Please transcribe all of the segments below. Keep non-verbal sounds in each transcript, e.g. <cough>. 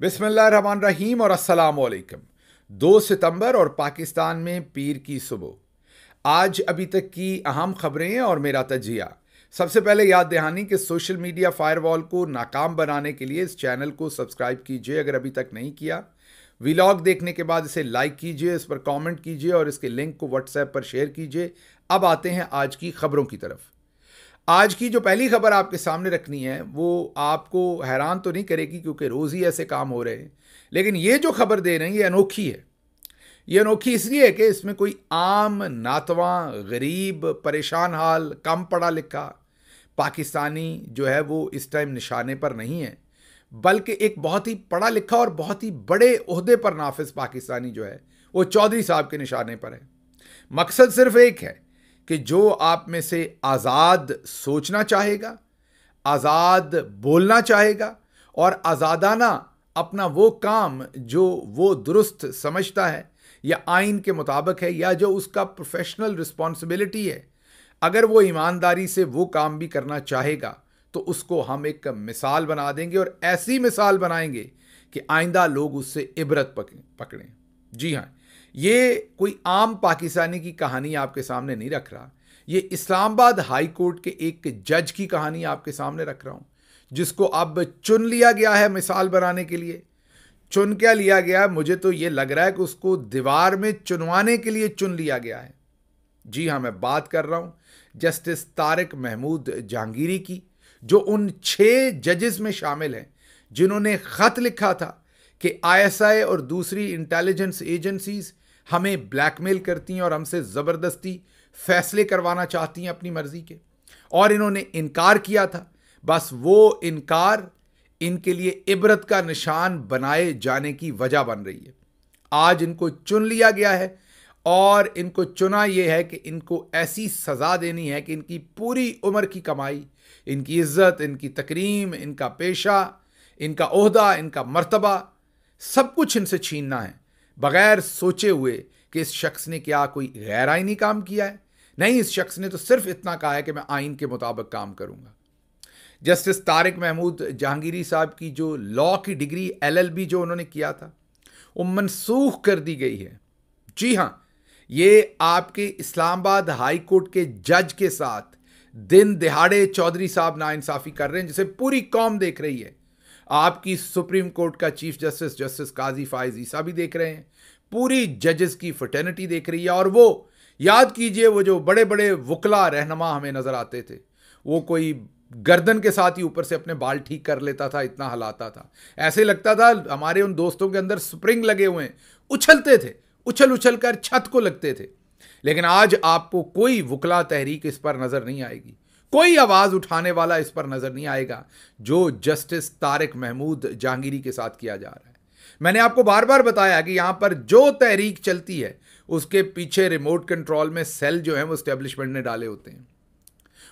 बिस्मिल्लाहमान रहीम और असलकम दो सितंबर और पाकिस्तान में पीर की सुबह आज अभी तक की अहम खबरें और मेरा तजिया सबसे पहले याद दहानी कि सोशल मीडिया फायरवॉल को नाकाम बनाने के लिए इस चैनल को सब्सक्राइब कीजिए अगर अभी तक नहीं किया वीलॉग देखने के बाद इसे लाइक कीजिए इस पर कमेंट कीजिए और इसके लिंक को व्हाट्सएप पर शेयर कीजिए अब आते हैं आज की खबरों की तरफ आज की जो पहली खबर आपके सामने रखनी है वो आपको हैरान तो नहीं करेगी क्योंकि रोज़ ही ऐसे काम हो रहे हैं लेकिन ये जो खबर दे रहे हैं ये अनोखी है ये अनोखी इसलिए है कि इसमें कोई आम नातवा गरीब परेशान हाल कम पढ़ा लिखा पाकिस्तानी जो है वो इस टाइम निशाने पर नहीं है बल्कि एक बहुत ही पढ़ा लिखा और बहुत ही बड़े अहदे पर नाफिज पाकिस्तानी जो है वो चौधरी साहब के निशाने पर है मकसद सिर्फ एक है कि जो आप में से आज़ाद सोचना चाहेगा आज़ाद बोलना चाहेगा और आज़ादाना अपना वो काम जो वो दुरुस्त समझता है या आइन के मुताबिक है या जो उसका प्रोफेशनल रिस्पॉन्सिबिलिटी है अगर वो ईमानदारी से वो काम भी करना चाहेगा तो उसको हम एक मिसाल बना देंगे और ऐसी मिसाल बनाएंगे कि आइंदा लोग उससे इबरत पकड़ें जी हाँ ये कोई आम पाकिस्तानी की कहानी आपके सामने नहीं रख रहा ये इस्लामाबाद हाई कोर्ट के एक जज की कहानी आपके सामने रख रहा हूँ जिसको अब चुन लिया गया है मिसाल बनाने के लिए चुन क्या लिया गया है मुझे तो ये लग रहा है कि उसको दीवार में चुनवाने के लिए चुन लिया गया है जी हाँ मैं बात कर रहा हूँ जस्टिस तारक महमूद जहांगीरी की जो उन छः जजेस में शामिल हैं जिन्होंने ख़त लिखा था कि आईएसआई और दूसरी इंटेलिजेंस एजेंसीज हमें ब्लैकमेल करती हैं और हमसे ज़बरदस्ती फैसले करवाना चाहती हैं अपनी मर्ज़ी के और इन्होंने इनकार किया था बस वो इनकार इनके लिए इबरत का निशान बनाए जाने की वजह बन रही है आज इनको चुन लिया गया है और इनको चुना यह है कि इनको ऐसी सज़ा देनी है कि इनकी पूरी उम्र की कमाई इनकी इज्जत इनकी तकरीम इनका पेशा इनका अहदा इनका मर्तबा सब कुछ इनसे छीनना है बगैर सोचे हुए कि इस शख्स ने क्या कोई गैर आइनी काम किया है नहीं इस शख्स ने तो सिर्फ इतना कहा है कि मैं आइन के मुताबिक काम करूंगा जस्टिस तारिक महमूद जहांगीरी साहब की जो लॉ की डिग्री एलएलबी जो उन्होंने किया था वो मनसूख कर दी गई है जी हाँ ये आपके इस्लामाबाद हाई कोर्ट के जज के साथ दिन दिहाड़े चौधरी साहब नाइंसाफ़ी कर रहे हैं जिसे पूरी कौम देख रही है आपकी सुप्रीम कोर्ट का chief justice justice Qazi Faez Isa भी देख रहे हैं पूरी जजेस की फटर्निटी देख रही है और वो याद कीजिए वो जो बड़े बड़े वकला रहनमा हमें नज़र आते थे वो कोई गर्दन के साथ ही ऊपर से अपने बाल ठीक कर लेता था इतना हलाता था ऐसे लगता था हमारे उन दोस्तों के अंदर स्प्रिंग लगे हुए हैं उछलते थे उछल उछल कर छत को लगते थे लेकिन आज आपको कोई वकला तहरीक इस पर नज़र नहीं आएगी कोई आवाज उठाने वाला इस पर नजर नहीं आएगा जो जस्टिस तारिक महमूद जहांगीरी के साथ किया जा रहा है मैंने आपको बार बार बताया कि यहां पर जो तहरीक चलती है उसके पीछे रिमोट कंट्रोल में सेल जो है वो स्टैब्लिशमेंट ने डाले होते हैं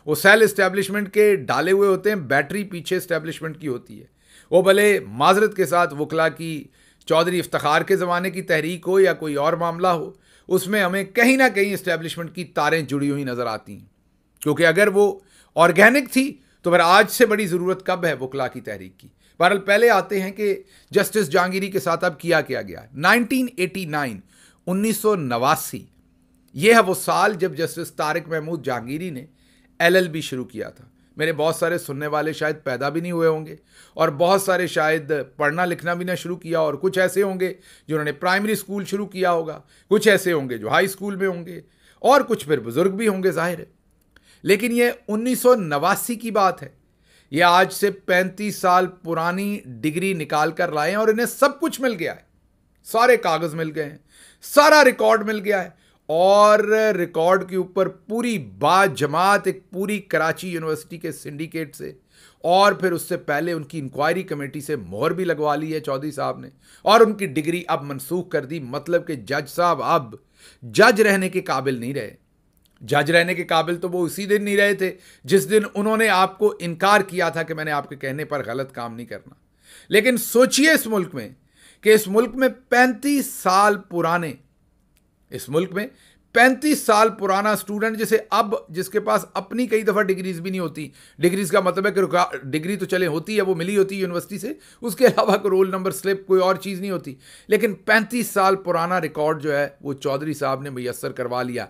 वो सेल स्टैब्लिशमेंट के डाले हुए होते हैं बैटरी पीछे स्टैब्लिशमेंट की होती है वो भले माजरत के साथ वकला की चौधरी इफ्तार के ज़माने की तहरीक हो या कोई और मामला हो उसमें हमें कहीं ना कहीं इस्टेब्लिशमेंट की तारें जुड़ी हुई नज़र आती हैं क्योंकि अगर वो ऑर्गेनिक थी तो फिर आज से बड़ी ज़रूरत कब है वकला की तहरीक की बहरल पहले आते हैं कि जस्टिस जहांगीरी के साथ अब किया क्या गया 1989 1989 यह है वो साल जब जस्टिस तारिक महमूद जहांगीरी ने एलएलबी शुरू किया था मेरे बहुत सारे सुनने वाले शायद पैदा भी नहीं हुए होंगे और बहुत सारे शायद पढ़ना लिखना भी ना शुरू किया और कुछ ऐसे होंगे जिन्होंने प्राइमरी स्कूल शुरू किया होगा कुछ ऐसे होंगे जो हाई स्कूल में होंगे और कुछ फिर बुज़ुर्ग भी होंगे ज़ाहिर है लेकिन यह उन्नीस की बात है यह आज से 35 साल पुरानी डिग्री निकाल कर लाए और इन्हें सब कुछ मिल गया है सारे कागज मिल गए हैं सारा रिकॉर्ड मिल गया है और रिकॉर्ड के ऊपर पूरी बाजमात एक पूरी कराची यूनिवर्सिटी के सिंडिकेट से और फिर उससे पहले उनकी इंक्वायरी कमेटी से मोहर भी लगवा ली है चौधरी साहब ने और उनकी डिग्री अब मनसूख कर दी मतलब कि जज साहब अब जज रहने के काबिल नहीं रहे जज रहने के काबिल तो वो उसी दिन नहीं रहे थे जिस दिन उन्होंने आपको इनकार किया था कि मैंने आपके कहने पर गलत काम नहीं करना लेकिन सोचिए इस मुल्क में कि इस मुल्क में पैंतीस साल पुराने इस मुल्क में पैंतीस साल पुराना स्टूडेंट जिसे अब जिसके पास अपनी कई दफ़ा डिग्रीज भी नहीं होती डिग्रीज का मतलब है कि डिग्री तो चले होती है वो मिली होती है यूनिवर्सिटी से उसके अलावा कोई रोल नंबर स्लिप कोई और चीज़ नहीं होती लेकिन पैंतीस साल पुराना रिकॉर्ड जो है वो चौधरी साहब ने मैसर करवा लिया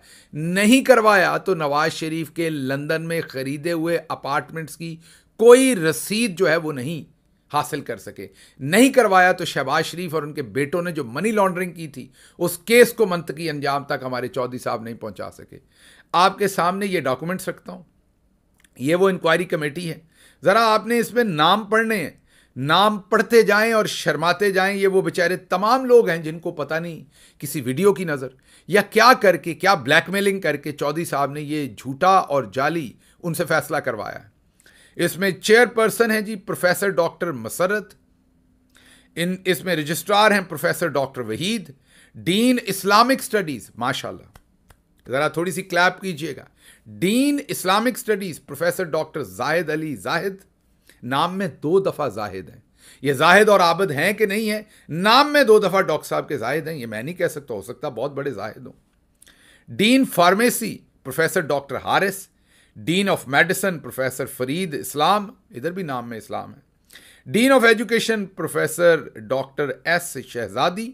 नहीं करवाया तो नवाज शरीफ के लंदन में ख़रीदे हुए अपार्टमेंट्स की कोई रसीद जो है वो नहीं हासिल कर सके नहीं करवाया तो शहबाज शरीफ और उनके बेटों ने जो मनी लॉन्ड्रिंग की थी उस केस को मंतकी अंजाम तक हमारे चौधरी साहब नहीं पहुंचा सके आपके सामने ये डॉक्यूमेंट्स रखता हूँ ये वो इंक्वायरी कमेटी है ज़रा आपने इसमें नाम पढ़ने हैं नाम पढ़ते जाएं और शर्माते जाएं ये वो बेचारे तमाम लोग हैं जिनको पता नहीं किसी वीडियो की नज़र या क्या करके क्या ब्लैकमेलिंग करके चौधरी साहब ने ये झूठा और जाली उनसे फैसला करवाया है इसमें चेयरपर्सन है जी प्रोफेसर डॉक्टर मसरत इन इसमें रजिस्ट्रार हैं professor doctor Wahid dean Islamic studies माशाल्लाह ज़रा थोड़ी सी क्लैप कीजिएगा dean Islamic studies professor doctor Zahid Ali Zahid नाम में दो दफ़ा जाहिद हैं ये जाहिद और आबद हैं कि नहीं है नाम में दो दफ़ा डॉक्टर साहब के जाहिद हैं ये मैं नहीं कह सकता हो सकता बहुत बड़े जाहिद हों dean pharmacy professor doctor Haris dean of medicine professor Farid Islam इधर भी नाम में इस्लाम है dean of education professor doctor S Shahzadi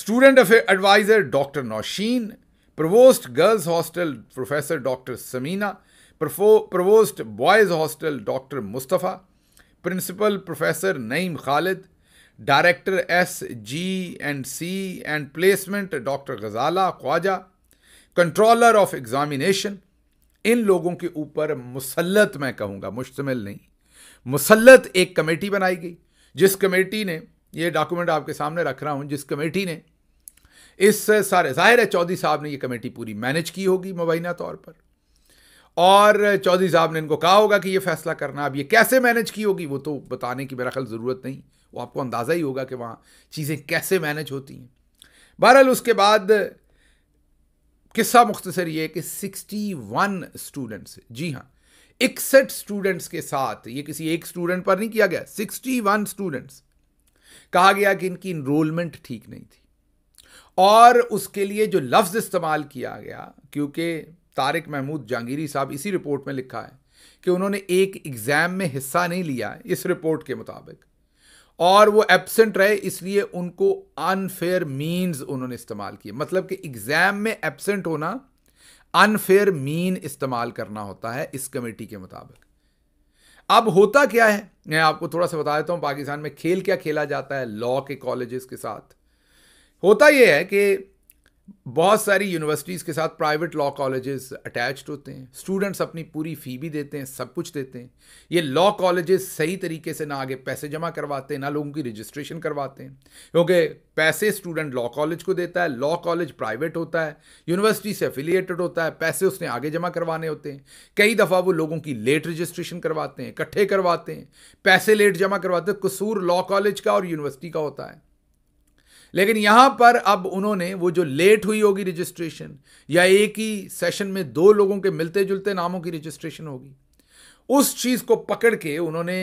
student of advisor doctor Naushin provost girls hostel professor doctor Samina provost boys hostel doctor Mustafa principal professor Naeem Khalid director S G and C and placement doctor Ghazala Khwaja controller of examination इन लोगों के ऊपर मुसलत मैं कहूँगा मुश्तमिल नहीं मुसलत एक committee बनाई गई जिस कमेटी ने ये डॉक्यूमेंट आपके सामने रख रहा हूँ जिस कमेटी ने इस सारे जाहिर है चौधरी साहब ने ये कमेटी पूरी मैनेज की होगी मुबैना तौर पर और चौधरी साहब ने इनको कहा होगा कि ये फैसला करना अब ये कैसे मैनेज की होगी वो तो बताने की मेरा ख्याल ज़रूरत नहीं वो आपको अंदाज़ा ही होगा कि वहाँ चीज़ें कैसे मैनेज होती हैं बहरहाल उसके बाद किस्सा मुख्तसर ये कि 61 स्टूडेंट्स जी हाँ इकसठ स्टूडेंट्स के साथ ये किसी एक स्टूडेंट पर नहीं किया गया 61 स्टूडेंट्स कहा गया कि इनकी इनरोलमेंट ठीक नहीं थी और उसके लिए जो लफ्ज़ इस्तेमाल किया गया क्योंकि तारिक महमूद जहांगीरी साहब इसी रिपोर्ट में लिखा है कि उन्होंने एक एग्ज़ाम में हिस्सा नहीं लिया इस रिपोर्ट के मुताबिक और वो एबसेंट रहे इसलिए उनको अनफेयर मीन्स उन्होंने इस्तेमाल किए मतलब कि एग्ज़ाम में एबसेंट होना अनफेयर मीन इस्तेमाल करना होता है इस कमेटी के मुताबिक अब होता क्या है मैं आपको थोड़ा सा बता देता हूं पाकिस्तान में खेल क्या खेला जाता है लॉ के कॉलेजेस के साथ होता यह है कि बहुत सारी यूनिवर्सिटीज़ के साथ प्राइवेट लॉ कॉलेजेस अटैच्ड होते हैं स्टूडेंट्स अपनी पूरी फ़ी भी देते हैं सब कुछ देते हैं ये लॉ कॉलेजेस सही तरीके से ना आगे पैसे जमा करवाते हैं ना लोगों की रजिस्ट्रेशन करवाते हैं क्योंकि पैसे स्टूडेंट लॉ कॉलेज को देता है लॉ कॉलेज प्राइवेट होता है यूनिवर्सिटी से अफिलिएटेड होता है पैसे उसने आगे जमा करवाने होते हैं कई दफ़ा वो लोगों की लेट रजिस्ट्रेशन करवाते हैं इकट्ठे करवाते हैं पैसे लेट जमा करवाते हैं कसूर लॉ कॉलेज का और यूनिवर्सिटी का होता है लेकिन यहाँ पर अब उन्होंने वो जो लेट हुई होगी रजिस्ट्रेशन या एक ही सेशन में दो लोगों के मिलते जुलते नामों की रजिस्ट्रेशन होगी उस चीज़ को पकड़ के उन्होंने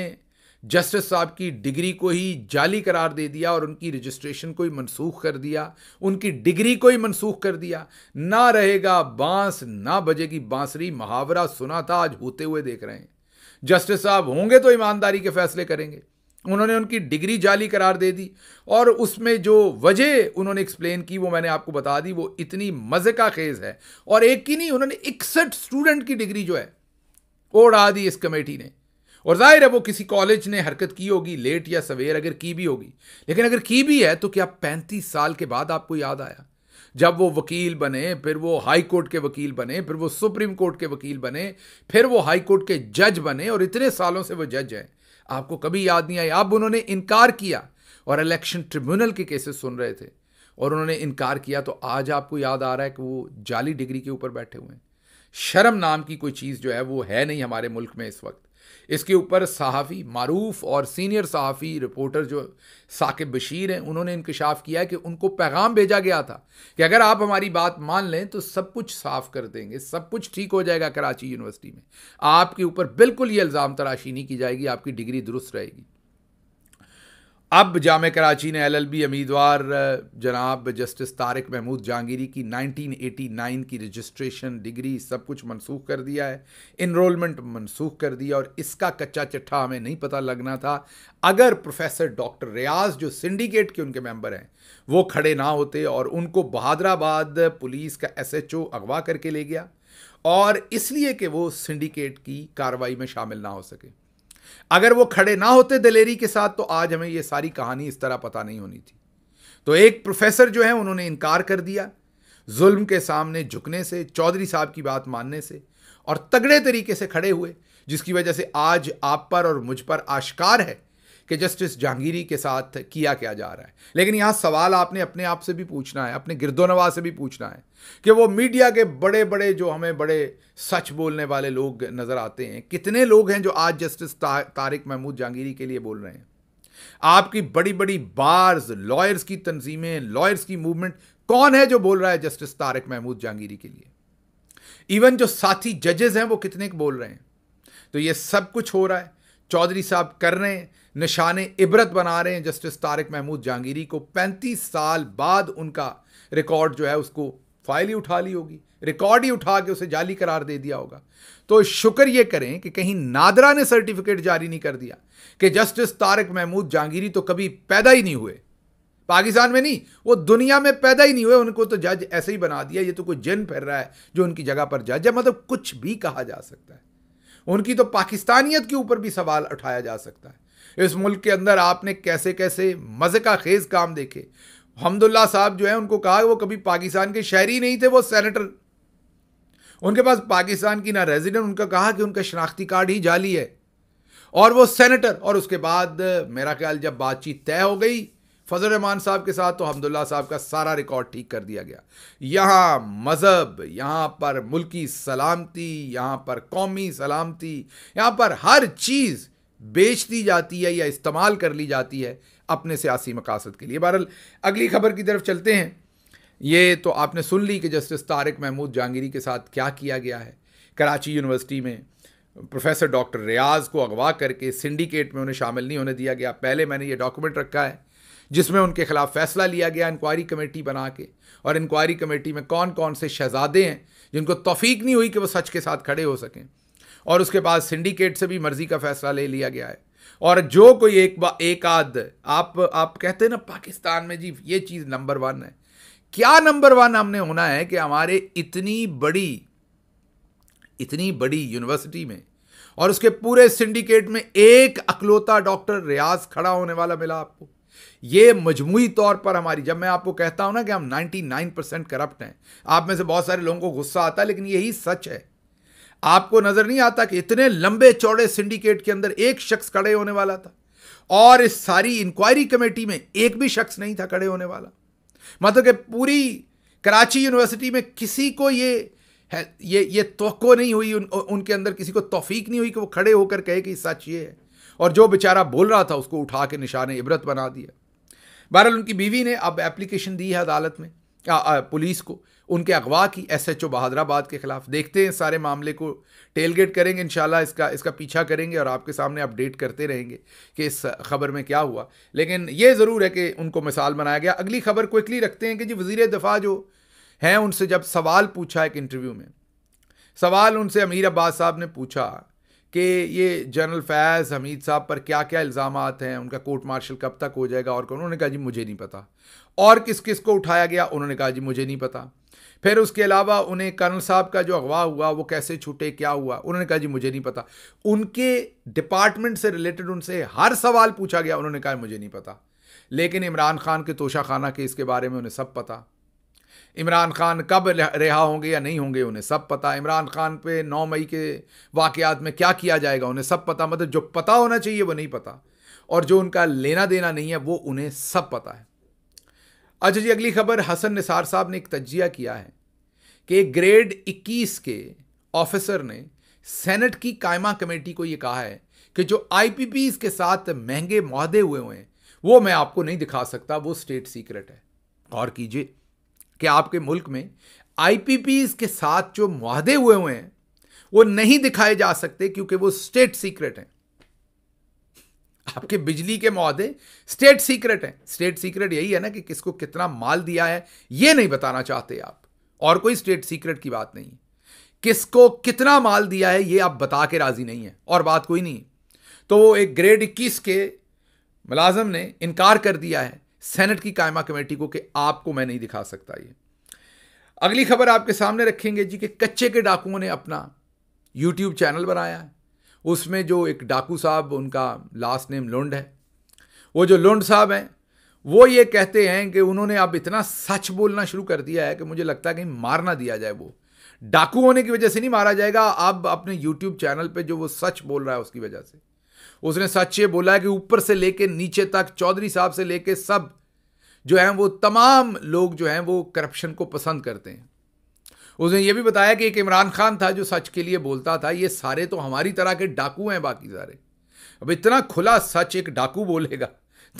जस्टिस साहब की डिग्री को ही जाली करार दे दिया और उनकी रजिस्ट्रेशन को ही मनसूख कर दिया उनकी डिग्री को ही मनसूख कर दिया ना रहेगा बांस ना बजेगी बांसरी मुहावरा सुना था आज होते हुए देख रहे हैं जस्टिस साहब होंगे तो ईमानदारी के फैसले करेंगे उन्होंने उनकी डिग्री जाली करार दे दी और उसमें जो वजह उन्होंने एक्सप्लेन की वो मैंने आपको बता दी वो इतनी मज़े का खेज़ है और एक की नहीं उन्होंने इकसठ स्टूडेंट की डिग्री जो है ओढ़ा दी इस कमेटी ने और जाहिर है वो किसी कॉलेज ने हरकत की होगी लेट या सवेर अगर की भी होगी लेकिन अगर की भी है तो क्या पैंतीस साल के बाद आपको याद आया जब वो वकील बने फिर वो हाई कोर्ट के वकील बने फिर वो सुप्रीम कोर्ट के वकील बने फिर वो हाई कोर्ट के जज बने और इतने सालों से वो जज हैं आपको कभी याद नहीं आई अब उन्होंने इनकार किया और इलेक्शन ट्रिब्यूनल के केसेस सुन रहे थे और उन्होंने इनकार किया तो आज आपको याद आ रहा है कि वो जाली डिग्री के ऊपर बैठे हुए हैं शर्म नाम की कोई चीज़ जो है वो है नहीं हमारे मुल्क में इस वक्त इसके ऊपर सहाफ़ी मरूफ और सीनियर सहाफ़ी रिपोर्टर जो साकिब बशीर हैं उन्होंने इंकशाफ किया कि उनको पैगाम भेजा गया था कि अगर आप हमारी बात मान लें तो सब कुछ साफ़ कर देंगे सब कुछ ठीक हो जाएगा कराची यूनिवर्सिटी में आपके ऊपर बिल्कुल ये इल्ज़ाम तराशी नहीं की जाएगी आपकी डिग्री दुरुस्त रहेगी अब जाम कराची ने एलएलबी उम्मीदवार जनाब जस्टिस तारिक महमूद जहांगीरी की 1989 की रजिस्ट्रेशन डिग्री सब कुछ मनसूख कर दिया है इनरोलमेंट मनसूख कर दिया और इसका कच्चा चिट्ठा हमें नहीं पता लगना था अगर प्रोफेसर डॉक्टर रियाज जो सिंडिकेट के उनके मेंबर हैं वो खड़े ना होते और उनको बहादराबाद पुलिस का ओ अगवा करके ले गया और इसलिए कि वो सिंडिकेट की कार्रवाई में शामिल ना हो सके अगर वो खड़े ना होते दलेरी के साथ तो आज हमें ये सारी कहानी इस तरह पता नहीं होनी थी तो एक प्रोफेसर जो है उन्होंने इनकार कर दिया जुल्म के सामने झुकने से चौधरी साहब की बात मानने से और तगड़े तरीके से खड़े हुए जिसकी वजह से आज आप पर और मुझ पर आश्कार है कि जस्टिस जहांगीरी के साथ किया क्या जा रहा है लेकिन यहाँ सवाल आपने अपने आप से भी पूछना है अपने गिरदोनवा से भी पूछना है कि वो मीडिया के बड़े बड़े जो हमें बड़े सच बोलने वाले लोग नज़र आते हैं कितने लोग हैं जो आज जस्टिस तारिक महमूद जहांगीरी के लिए बोल रहे हैं आपकी बड़ी बड़ी बार्स लॉयर्स की तंजीमें लॉयर्स की मूवमेंट कौन है जो बोल रहा है जस्टिस तारिक महमूद जहांगीरी के लिए इवन जो साथी जजेस हैं वो कितने बोल रहे हैं तो ये सब कुछ हो रहा है चौधरी साहब कर रहे हैं निशान इबरत बना रहे हैं जस्टिस तारिक महमूद जहांगीरी को 35 साल बाद उनका रिकॉर्ड जो है उसको फाइल ही उठा ली होगी रिकॉर्ड ही उठा के उसे जाली करार दे दिया होगा तो शुक्र ये करें कि कहीं नादरा ने सर्टिफिकेट जारी नहीं कर दिया कि जस्टिस तारक महमूद जहांगीरी तो कभी पैदा ही नहीं हुए पाकिस्तान में नहीं वो दुनिया में पैदा ही नहीं हुए उनको तो जज ऐसे ही बना दिया ये तो कोई जिन फिर रहा है जो उनकी जगह पर जज है मतलब कुछ भी कहा जा सकता है उनकी तो पाकिस्तानियत के ऊपर भी सवाल उठाया जा सकता है इस मुल्क के अंदर आपने कैसे कैसे मज़े का खेज काम देखे हमदुल्ला साहब जो है उनको कहा वो कभी पाकिस्तान के शहरी नहीं थे वो सेनेटर उनके पास पाकिस्तान की ना रेजिडेंट उनका कहा कि उनका शनाख्ती कार्ड ही जाली है और वो सेनेटर और उसके बाद मेरा ख्याल जब बातचीत तय हो गई फजल रहमान साहब के साथ तो हमदुल्ला साहब का सारा रिकॉर्ड ठीक कर दिया गया यहाँ मज़हब यहाँ पर मुल्की सलामती यहाँ पर कौमी सलामती यहाँ पर हर चीज़ बेच दी जाती है या इस्तेमाल कर ली जाती है अपने सियासी मकासद के लिए बहरल अगली खबर की तरफ चलते हैं ये तो आपने सुन ली कि जस्टिस तारक महमूद जहांगीरी के साथ क्या किया गया है कराची यूनिवर्सिटी में प्रोफेसर डॉक्टर रियाज को अगवा करके सिंडिकेट में उन्हें शामिल नहीं होने दिया गया पहले मैंने ये डॉक्यूमेंट रखा है जिसमें उनके खिलाफ फैसला लिया गया इंक्वायरी कमेटी बना के और इंक्वायरी कमेटी में कौन कौन से शहजादे हैं जिनको तोफीक नहीं हुई कि वो सच के साथ खड़े हो सकें और उसके बाद सिंडिकेट से भी मर्जी का फैसला ले लिया गया है और जो कोई एक बा एक आध आप आप कहते हैं ना पाकिस्तान में जी ये चीज़ नंबर वन है क्या नंबर वन हमने होना है कि हमारे इतनी बड़ी इतनी बड़ी यूनिवर्सिटी में और उसके पूरे सिंडिकेट में एक अकलौता डॉक्टर रियाज खड़ा होने वाला मिला आपको ये मजमू तौर पर हमारी जब मैं आपको कहता हूं ना कि हम 99 परसेंट करप्ट हैं आप में से बहुत सारे लोगों को गुस्सा आता है लेकिन यही सच है आपको नजर नहीं आता कि इतने लंबे चौड़े सिंडिकेट के अंदर एक शख्स खड़े होने वाला था और इस सारी इंक्वायरी कमेटी में एक भी शख्स नहीं था खड़े होने वाला मतलब कि पूरी कराची यूनिवर्सिटी में किसी को ये ये ये तो नहीं हुई उन, उनके अंदर किसी को तोफीक नहीं हुई कि वो खड़े होकर कहे कि सच ये है और जो बेचारा बोल रहा था उसको उठा के निशान इबरत बना दिया बहरहाल उनकी बीवी ने अब एप्लीकेशन दी है अदालत में आ, आ, पुलिस को उनके अगवा की एस एच ओ बहादराबाद के ख़िलाफ़ देखते हैं सारे मामले को टेलगेट करेंगे इंशाल्लाह इसका इसका पीछा करेंगे और आपके सामने अपडेट करते रहेंगे कि इस खबर में क्या हुआ लेकिन ये ज़रूर है कि उनको मिसाल बनाया गया अगली खबर क्विकली रखते हैं कि जी वज़ी दफ़ा जो हैं उनसे जब सवाल पूछा एक इंटरव्यू में सवाल उनसे अमीर अब्बास साहब ने पूछा कि ये जनरल फैज़ हमीद साहब पर क्या क्या इल्ज़ाम हैं उनका कोर्ट मार्शल कब तक हो जाएगा और उन्होंने कहा जी मुझे नहीं पता और किस किस को उठाया गया उन्होंने कहा जी मुझे नहीं पता फिर उसके अलावा उन्हें कर्नल साहब का जो अगवा हुआ वो कैसे छूटे क्या हुआ उन्होंने कहा जी मुझे नहीं पता उनके डिपार्टमेंट से रिलेटेड उनसे हर सवाल पूछा गया उन्होंने कहा मुझे नहीं पता लेकिन इमरान खान के तोशा खाना के इसके बारे में उन्हें सब पता इमरान खान कब रिहा होंगे या नहीं होंगे उन्हें सब पता इमरान खान पे 9 मई के वाकयात में क्या किया जाएगा उन्हें सब पता मतलब जो पता होना चाहिए वो नहीं पता और जो उनका लेना देना नहीं है वो उन्हें सब पता है अच्छा जी अगली खबर हसन निसार साहब ने एक तजिया किया है कि ग्रेड 21 के ऑफिसर ने सेनेट की कायमा कमेटी को ये कहा है कि जो आई के साथ महंगे माहदे हुए हुए हैं वो मैं आपको नहीं दिखा सकता वो स्टेट सीक्रेट है गौर कीजिए कि आपके मुल्क में आई के साथ जो मुहदे हुए हुए हैं वो नहीं दिखाए जा सकते क्योंकि वो स्टेट सीक्रेट हैं आपके बिजली के मुहदे स्टेट सीक्रेट हैं स्टेट सीक्रेट यही है ना कि किसको कितना माल दिया है ये नहीं बताना चाहते आप और कोई स्टेट सीक्रेट की बात नहीं किसको कितना माल दिया है ये आप बता के राजी नहीं है और बात कोई नहीं तो वो एक ग्रेड इक्कीस के मुलाजम ने इनकार कर दिया है सेनेट की कायमा कमेटी को कि आपको मैं नहीं दिखा सकता ये अगली खबर आपके सामने रखेंगे जी कि कच्चे के डाकुओं ने अपना यूट्यूब चैनल बनाया है उसमें जो एक डाकू साहब उनका लास्ट नेम लुंड है वो जो लुंड साहब हैं वो ये कहते हैं कि उन्होंने अब इतना सच बोलना शुरू कर दिया है कि मुझे लगता है कहीं मार ना दिया जाए वो डाकू होने की वजह से नहीं मारा जाएगा अब अपने यूट्यूब चैनल पे जो वो सच बोल रहा है उसकी वजह से उसने सच ये बोला है कि ऊपर से लेके नीचे तक चौधरी साहब से लेके सब जो हैं वो तमाम लोग जो हैं वो करप्शन को पसंद करते हैं उसने ये भी बताया कि एक इमरान खान था जो सच के लिए बोलता था ये सारे तो हमारी तरह के डाकू हैं बाकी सारे अब इतना खुला सच एक डाकू बोलेगा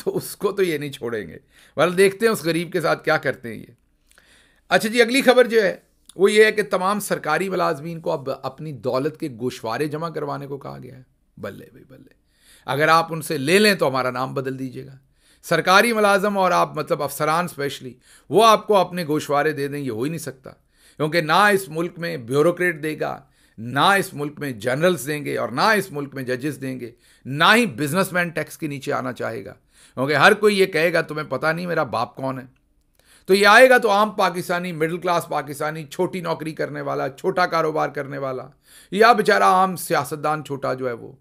तो उसको तो ये नहीं छोड़ेंगे वाले देखते हैं उस गरीब के साथ क्या करते हैं ये अच्छा जी अगली खबर जो है वो ये है कि तमाम सरकारी मुलाजमीन को अब अपनी दौलत के गोशवारे जमा करवाने को कहा गया है बल्ले भाई बल्ले अगर आप उनसे ले लें तो हमारा नाम बदल दीजिएगा सरकारी मुलाजम और आप मतलब अफसरान स्पेशली वो आपको अपने गोशवारे दे दें ये हो ही नहीं सकता क्योंकि ना इस मुल्क में ब्यूरोक्रेट देगा ना इस मुल्क में जनरल्स देंगे और ना इस मुल्क में जजेस देंगे ना ही बिजनेसमैन टैक्स के नीचे आना चाहेगा क्योंकि हर कोई ये कहेगा तुम्हें पता नहीं मेरा बाप कौन है तो ये आएगा तो आम पाकिस्तानी मिडिल क्लास पाकिस्तानी छोटी नौकरी करने वाला छोटा कारोबार करने वाला या बेचारा आम सियासतदान छोटा जो है वो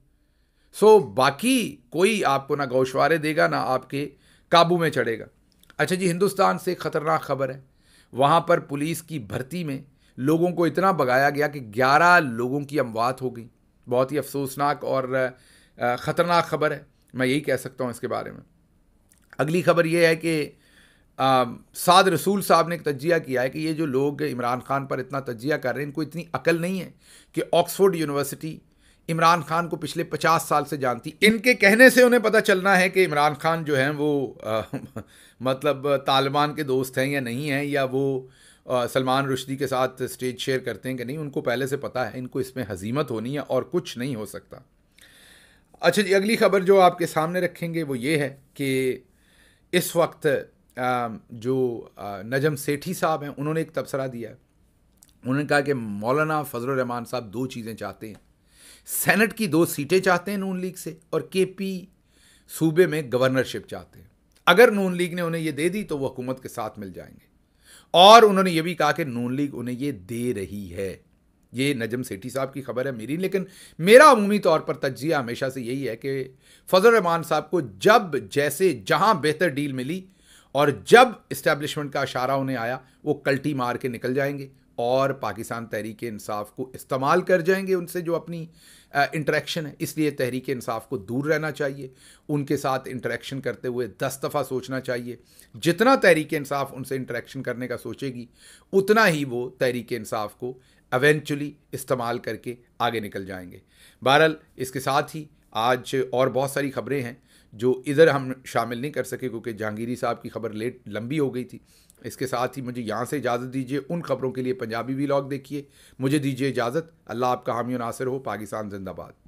सो बाकी कोई आपको ना गौशवारे देगा ना आपके काबू में चढ़ेगा अच्छा जी हिंदुस्तान से ख़तरनाक खबर है वहाँ पर पुलिस की भर्ती में लोगों को इतना भगाया गया कि 11 लोगों की अमवात हो गई बहुत ही अफसोसनाक और ख़तरनाक खबर है मैं यही कह सकता हूँ इसके बारे में अगली खबर यह है कि साद रसूल साहब ने एक तजिया किया है कि ये जो लोग इमरान खान पर इतना तजिया कर रहे हैं इनको इतनी अकल नहीं है कि ऑक्सफोर्ड यूनिवर्सिटी इमरान खान को पिछले पचास साल से जानती इनके कहने से उन्हें पता चलना है कि इमरान खान जो हैं वो आ, <laughs> मतलब तालिबान के दोस्त हैं या नहीं हैं या वो सलमान रुश्दी के साथ स्टेज शेयर करते हैं कि नहीं उनको पहले से पता है इनको इसमें हजीमत होनी है और कुछ नहीं हो सकता अच्छा जी अगली खबर जो आपके सामने रखेंगे वो ये है कि इस वक्त आ, जो नजम सेठी साहब हैं उन्होंने एक तबसरा दिया उन्होंने कहा कि मौलाना फजल रहमान साहब दो चीज़ें चाहते हैं सेनेट की दो सीटें चाहते हैं नून लीग से और केपी सूबे में गवर्नरशिप चाहते हैं अगर नून लीग ने उन्हें ये दे दी तो वह हुकूमत के साथ मिल जाएंगे और उन्होंने यह भी कहा कि नून लीग उन्हें ये दे रही है ये नजम सेठी साहब की खबर है मेरी लेकिन मेरा अमूमी तौर पर तजिया हमेशा से यही है कि फजल रहमान साहब को जब जैसे जहां बेहतर डील मिली और जब इस्टेब्लिशमेंट का इशारा उन्हें आया वो कल्टी मार के निकल जाएंगे और पाकिस्तान तहरीक इंसाफ को इस्तेमाल कर जाएंगे उनसे जो अपनी इंटरेक्शन है इसलिए तहरीक इंसाफ को दूर रहना चाहिए उनके साथ इंटरेक्शन करते हुए दस दफ़ा सोचना चाहिए जितना तहरीक इंसाफ उनसे इंटरेक्शन करने का सोचेगी उतना ही वो तहरीक इंसाफ को एवेंचुअली इस्तेमाल करके आगे निकल जाएंगे बहरहाल इसके साथ ही आज और बहुत सारी खबरें हैं जो इधर हम शामिल नहीं कर सके क्योंकि जहांगीरी साहब की खबर लेट लंबी हो गई थी इसके साथ ही मुझे यहाँ से इजाज़त दीजिए उन खबरों के लिए पंजाबी व्लॉग देखिए मुझे दीजिए इजाज़त अल्लाह आपका हामी नासिर हो पाकिस्तान जिंदाबाद